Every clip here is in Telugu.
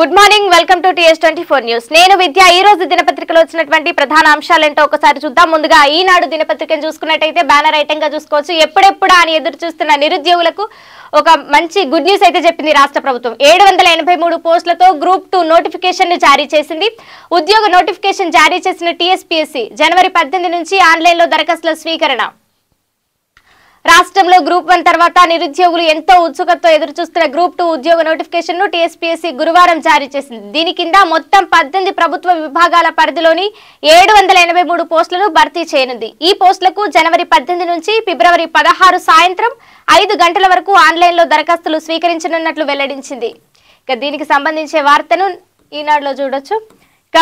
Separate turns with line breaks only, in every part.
good morning welcome to TS twenty four news నేను విద్య ఈ రోజు దినపత్రికలో వచ్చినటువంటి ప్రధాన అంశాలేంటో ఒకసారి చూద్దాం ముందుగా ఈనాడు దినపత్రికను చూసుకున్నట్టయితే బ్యానర్ గా చూసుకోవచ్చు ఎప్పుడెప్పుడు అని ఎదురు చూస్తున్న నిరుద్యోగులకు ఒక మంచి గుడ్ న్యూస్ అయితే చెప్పింది రాష్ట్ర ప్రభుత్వం ఏడు వందల ఎనభై మూడు పోస్టులతో గ్రూప్ టూ నోటిఫికేషన్ ను జారీ చేసింది ఉద్యోగ నోటిఫికేషన్ జారీ చేసిన టీఎస్పీఎస్సీ జనవరి పద్దెనిమిది నుంచి ఆన్లైన్లో దరఖాస్తుల స్వీకరణ రాష్ట్రంలో గ్రూప్ వన్ తర్వాత నిరుద్యోగులు ఎంతో ఉత్సుకతతో ఎదురుచూస్తున్న గ్రూప్ టూ ఉద్యోగ నోటిఫికేషన్ ను టీఎస్పీఎస్సీ గురువారం జారీ చేసింది దీని కింద మొత్తం పద్దెనిమిది ప్రభుత్వ విభాగాల పరిధిలోని ఏడు పోస్టులను భర్తీ చేయనుంది ఈ పోస్టులకు జనవరి పద్దెనిమిది నుంచి ఫిబ్రవరి పదహారు సాయంత్రం ఐదు గంటల వరకు ఆన్లైన్లో దరఖాస్తులు స్వీకరించనున్నట్లు వెల్లడించింది ఇక దీనికి సంబంధించే వార్తను ఈనాడులో చూడొచ్చు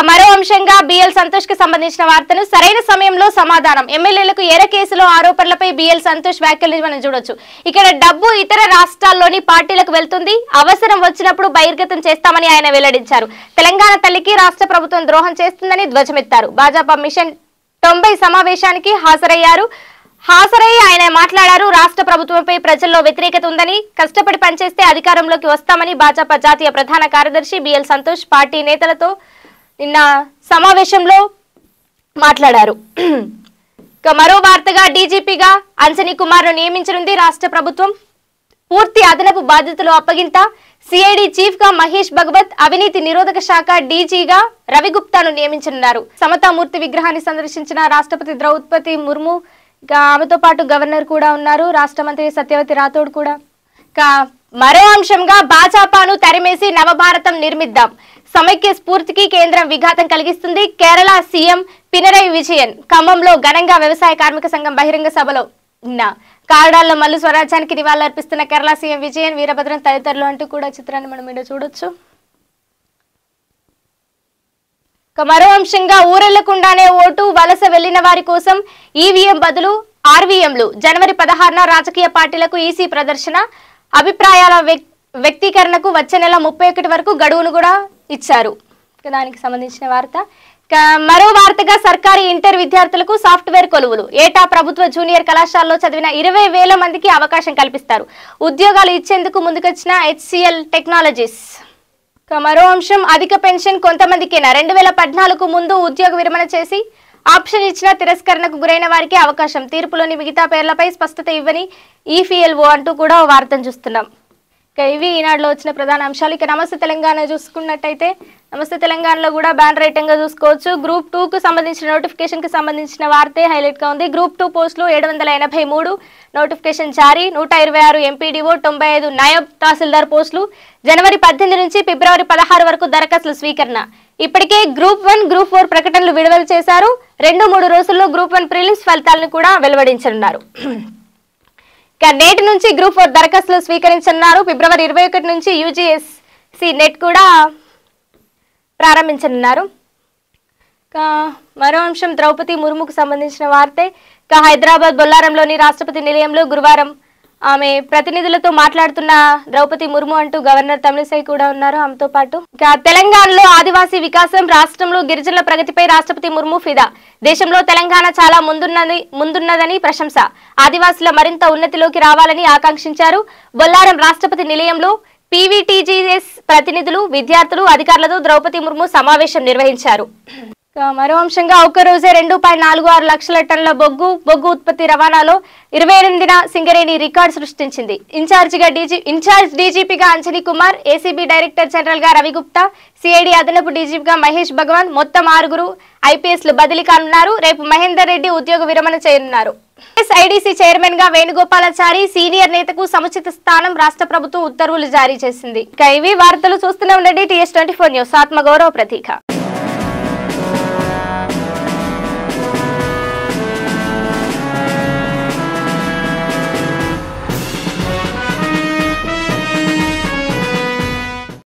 మరో అంశంగా బిఎల్ సంతోష్ కి సంబంధించిన వార్తను సరైన సమయంలో సమాధానం ఎమ్మెల్యేలకు ఎర కేసులో ఆరోపణలపై బిఎల్ సంతోష్ వ్యాఖ్యలు మనం చూడొచ్చు ఇక్కడ డబ్బు ఇతర రాష్ట్రాల్లోని పార్టీలకు వెళ్తుంది అవసరం వచ్చినప్పుడు బహిర్గతం చేస్తామని ఆయన వెల్లడించారు తెలంగాణ తల్లికి రాష్ట్ర ప్రభుత్వం ద్రోహం చేస్తుందని ధ్వజమెత్తారు భాజపా మిషన్ తొంభై సమావేశానికి హాజరయ్యారు హాజరై ఆయన మాట్లాడారు రాష్ట్ర ప్రభుత్వంపై ప్రజల్లో వ్యతిరేకత ఉందని కష్టపడి పనిచేస్తే అధికారంలోకి వస్తామని భాజపా జాతీయ ప్రధాన కార్యదర్శి బిఎల్ సంతోష్ పార్టీ నేతలతో నిన్న సమావేశంలో మాట్లాడారు ఇక మరో వార్తగా డీజీపీగా అంజనీ కుమార్ను నియమించనుంది రాష్ట్ర ప్రభుత్వం పూర్తి అదనపు బాధ్యతలు అప్పగింత సిఐడి చీఫ్ గా మహేష్ భగవత్ అవినీతి నిరోధక శాఖ డీజీగా రవిగుప్తాను నియమించనున్నారు సమతామూర్తి విగ్రహాన్ని సందర్శించిన రాష్ట్రపతి ద్రౌపది ముర్ము ఆమెతో పాటు గవర్నర్ కూడా ఉన్నారు రాష్ట్ర మంత్రి సత్యవతి రాథోడ్ కూడా మరో అంశంగా భాజపాను తరిమేసి నవభారతం నిర్మిద్దాం సమైక్య స్ఫూర్తికి కేంద్రం విఘాతం కలిగిస్తుంది కేరళ సీఎం పినరై విజయన్ ఖమ్మంలో ఘనంగా వ్యవసాయ కార్మిక సంఘం బహిరంగ సభలో కారడాల్లో మల్లు స్వరాజ్యానికి నివాళులర్పిస్తున్న కేరళ సీఎం విజయన్ వీరభద్రం తదితరులు అంటూ కూడా చిత్రాన్ని మనం ఇక్కడ చూడొచ్చు మరో అంశంగా ఊరెళ్లకుండానే ఓటు వలస వెళ్లిన వారి కోసం ఈవీఎం బదులు ఆర్వీఎంలు జనవరి పదహారున రాజకీయ పార్టీలకు ఈసీ ప్రదర్శన అభిప్రాయాల వ్యక్తీకరణకు వచ్చే నెల ముప్పై ఒకటి వరకు గడువును కూడా ఇచ్చారు దానికి సంబంధించిన వార్త మరో వార్తగా సర్కారీ ఇంటర్ విద్యార్థులకు సాఫ్ట్వేర్ కొలువులు ఏటా ప్రభుత్వ జూనియర్ కళాశాలలో చదివిన ఇరవై వేల మందికి అవకాశం కల్పిస్తారు ఉద్యోగాలు ఇచ్చేందుకు ముందుకొచ్చిన హెచ్సిఎల్ టెక్నాలజీస్ మరో అంశం అధిక పెన్షన్ కొంతమందికేనా రెండు వేల పద్నాలుగు ముందు ఉద్యోగ విరమణ చేసి ఆప్షన్ ఇచ్చిన తిరస్కరణకు గురైన వారికి అవకాశం తీర్పులోని మిగతా పేర్లపై స్పష్టత ఇవ్వని ఈఫీఎల్ఓ అంటూ కూడా వార్తను చూస్తున్నాం ఇవి ఈనాడులో వచ్చిన ప్రధాన అంశాలు ఇక నమస్తే తెలంగాణ చూసుకున్నట్టయితే నమస్తే తెలంగాణలో కూడా బ్యాన్ రైటంగా చూసుకోవచ్చు గ్రూప్ టూకు సంబంధించిన నోటిఫికేషన్కి సంబంధించిన వార్తే హైలైట్గా ఉంది గ్రూప్ టూ పోస్టులు ఏడు వందల ఎనభై మూడు నోటిఫికేషన్ జారీ నూట ఇరవై ఆరు ఎంపీడీఓ తొంభై ఐదు నాయబ్ తహసీల్దార్ పోస్టులు జనవరి పద్దెనిమిది నుంచి ఫిబ్రవరి పదహారు వరకు దరఖాస్తుల స్వీకరణ ఇప్పటికే గ్రూప్ వన్ గ్రూప్ ఫోర్ ప్రకటనలు విడుదల చేశారు రెండు మూడు రోజుల్లో గ్రూప్ వన్ ప్రిలిమ్స్ ఫలితాలను కూడా వెలువడించనున్నారు ఇక నేటి నుంచి గ్రూప్ ఫోర్ దరఖాస్తులు స్వీకరించనున్నారు ఫిబ్రవరి ఇరవై ఒకటి నుంచి యూజీఎస్సి నెట్ కూడా ప్రారంభించనున్నారు మరో అంశం ద్రౌపది ముర్ముకు సంబంధించిన వార్తే ఇక హైదరాబాద్ బొల్లారంలోని రాష్ట్రపతి నిలయంలో గురువారం ఆమె ప్రతినిధులతో మాట్లాడుతున్న ద్రౌపది ముర్ము అంటూ గవర్నర్ తమిళిసై కూడా ఉన్నారు ఆమెతో పాటు ఇక తెలంగాణలో ఆదివాసీ వికాసం రాష్ట్రంలో గిరిజనుల ప్రగతిపై రాష్ట్రపతి ముర్ము ఫిదా దేశంలో తెలంగాణ చాలా ముందున్నది ముందున్నదని ప్రశంస ఆదివాసుల మరింత ఉన్నతిలోకి రావాలని ఆకాంక్షించారు బొల్లారం రాష్ట్రపతి నిలయంలో పీవీటీజీఎస్ ప్రతినిధులు విద్యార్థులు అధికారులతో ద్రౌపది ముర్ము సమావేశం నిర్వహించారు మరో అంశంగా ఒక్కరోజే రెండు పాయింట్ నాలుగు ఆరు లక్షల టన్నుల బొగ్గు బొగ్గు ఉత్పత్తి రవాణాలో ఇరవై ఎనిమిదిన సింగరేణి రికార్డు సృష్టించింది ఇన్ఛార్జిగా డీజీ ఇన్ఛార్జ్ డీజీపీగా Anjani Kumar ACB director general గా రవిగుప్తా సిఐడి అదనపు డీజీపీగా మహేష్ భగవాన్ మొత్తం ఆరుగురు ఐపీఎస్లు బదిలీ కానున్నారు రేపు మహేందర్ రెడ్డి ఉద్యోగ విరమణ చేయనున్నారు ఎస్ఐడిసి చైర్మన్ గా వేణుగోపాలాచారి సీనియర్ నేతకు సముచిత స్థానం రాష్ట్ర ప్రభుత్వం ఉత్తర్వులు జారీ చేసింది ఇక ఇవి వార్తలు చూస్తూనే ఉండండి టీఎస్ ట్వంటీ ఫోర్ న్యూస్ ఆత్మగౌరవ ప్రతీక